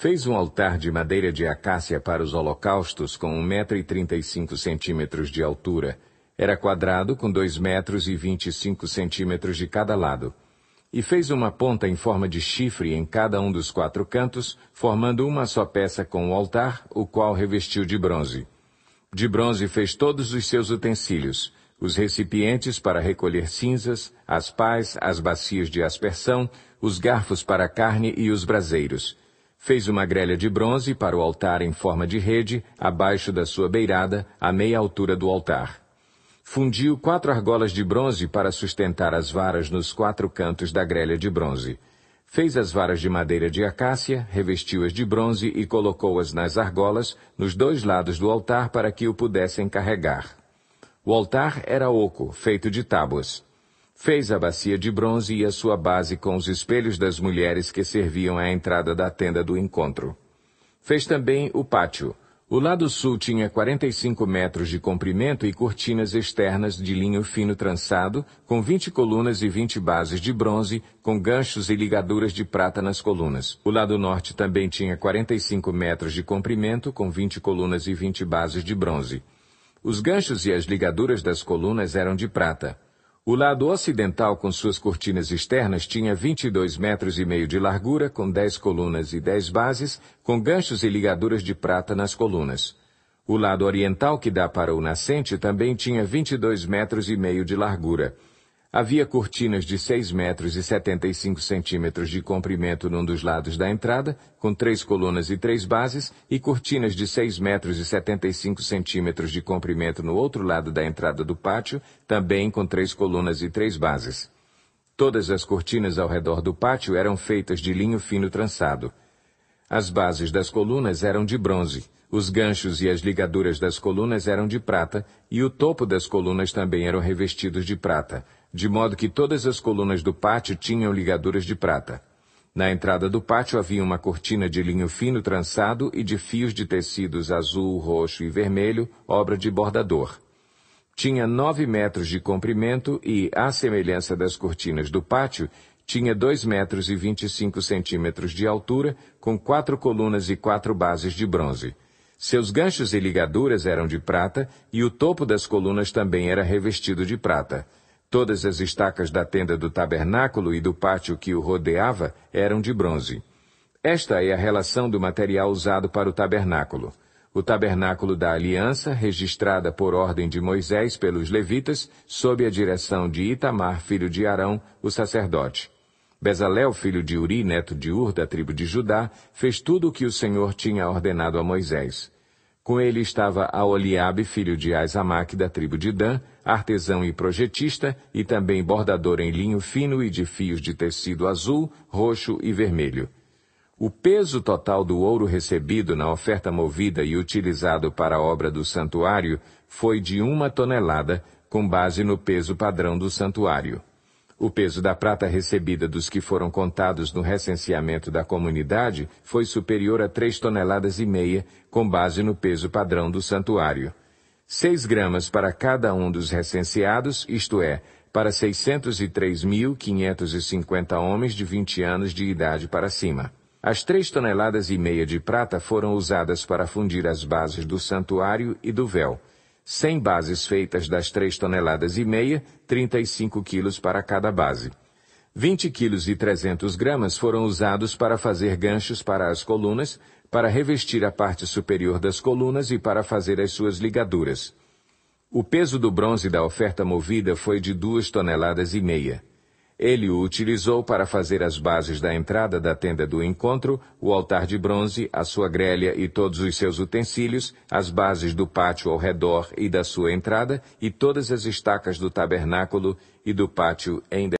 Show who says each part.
Speaker 1: Fez um altar de madeira de acácia para os holocaustos com 135 centímetros de altura. Era quadrado com 225 centímetros de cada lado. E fez uma ponta em forma de chifre em cada um dos quatro cantos, formando uma só peça com o altar, o qual revestiu de bronze. De bronze fez todos os seus utensílios, os recipientes para recolher cinzas, as pás, as bacias de aspersão, os garfos para carne e os braseiros Fez uma grelha de bronze para o altar em forma de rede, abaixo da sua beirada, à meia altura do altar. Fundiu quatro argolas de bronze para sustentar as varas nos quatro cantos da grelha de bronze. Fez as varas de madeira de acácia, revestiu-as de bronze e colocou-as nas argolas, nos dois lados do altar para que o pudessem carregar. O altar era oco, feito de tábuas. Fez a bacia de bronze e a sua base com os espelhos das mulheres que serviam à entrada da tenda do encontro. Fez também o pátio. O lado sul tinha 45 metros de comprimento e cortinas externas de linho fino trançado, com 20 colunas e 20 bases de bronze, com ganchos e ligaduras de prata nas colunas. O lado norte também tinha 45 metros de comprimento, com 20 colunas e 20 bases de bronze. Os ganchos e as ligaduras das colunas eram de prata. O lado ocidental, com suas cortinas externas, tinha 22 metros e meio de largura, com 10 colunas e 10 bases, com ganchos e ligaduras de prata nas colunas. O lado oriental, que dá para o nascente, também tinha 22 metros e meio de largura, Havia cortinas de 6 metros e 75 centímetros de comprimento num dos lados da entrada, com três colunas e três bases, e cortinas de 6 metros e 75 centímetros de comprimento no outro lado da entrada do pátio, também com três colunas e três bases. Todas as cortinas ao redor do pátio eram feitas de linho fino trançado. As bases das colunas eram de bronze, os ganchos e as ligaduras das colunas eram de prata, e o topo das colunas também eram revestidos de prata de modo que todas as colunas do pátio tinham ligaduras de prata. Na entrada do pátio havia uma cortina de linho fino trançado e de fios de tecidos azul, roxo e vermelho, obra de bordador. Tinha nove metros de comprimento e, à semelhança das cortinas do pátio, tinha dois metros e vinte e cinco centímetros de altura, com quatro colunas e quatro bases de bronze. Seus ganchos e ligaduras eram de prata e o topo das colunas também era revestido de prata. Todas as estacas da tenda do tabernáculo e do pátio que o rodeava eram de bronze. Esta é a relação do material usado para o tabernáculo. O tabernáculo da aliança, registrada por ordem de Moisés pelos levitas, sob a direção de Itamar, filho de Arão, o sacerdote. Bezalel, filho de Uri, neto de Ur, da tribo de Judá, fez tudo o que o Senhor tinha ordenado a Moisés. Com ele estava Aoliabe, filho de Aisamaque, da tribo de Dan, artesão e projetista, e também bordador em linho fino e de fios de tecido azul, roxo e vermelho. O peso total do ouro recebido na oferta movida e utilizado para a obra do santuário foi de uma tonelada, com base no peso padrão do santuário. O peso da prata recebida dos que foram contados no recenseamento da comunidade foi superior a três toneladas e meia, com base no peso padrão do santuário. 6 gramas para cada um dos recenseados, isto é, para 603.550 homens de 20 anos de idade para cima. As três toneladas e meia de prata foram usadas para fundir as bases do santuário e do véu. 100 bases feitas das três toneladas e meia, 35 quilos para cada base. 20 quilos e 300 gramas foram usados para fazer ganchos para as colunas, para revestir a parte superior das colunas e para fazer as suas ligaduras. O peso do bronze da oferta movida foi de duas toneladas e meia. Ele o utilizou para fazer as bases da entrada da tenda do encontro, o altar de bronze, a sua grelha e todos os seus utensílios, as bases do pátio ao redor e da sua entrada, e todas as estacas do tabernáculo e do pátio em